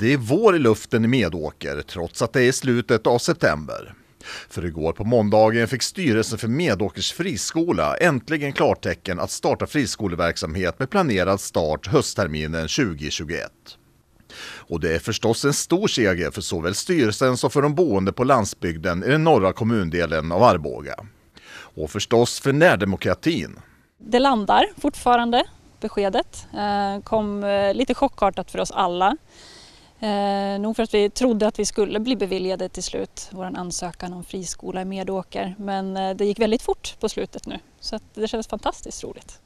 Det är vår i luften i Medåker trots att det är slutet av september. För igår på måndagen fick styrelsen för Medåkers friskola äntligen klartecken att starta friskoleverksamhet med planerad start höstterminen 2021. Och det är förstås en stor seger för såväl styrelsen som för de boende på landsbygden i den norra kommundelen av Arboga. Och förstås för närdemokratin. Det landar fortfarande, beskedet. Eh, kom eh, lite chockartat för oss alla. Eh, nog för att vi trodde att vi skulle bli beviljade till slut vår ansökan om friskola i Medåker men eh, det gick väldigt fort på slutet nu så det kändes fantastiskt roligt.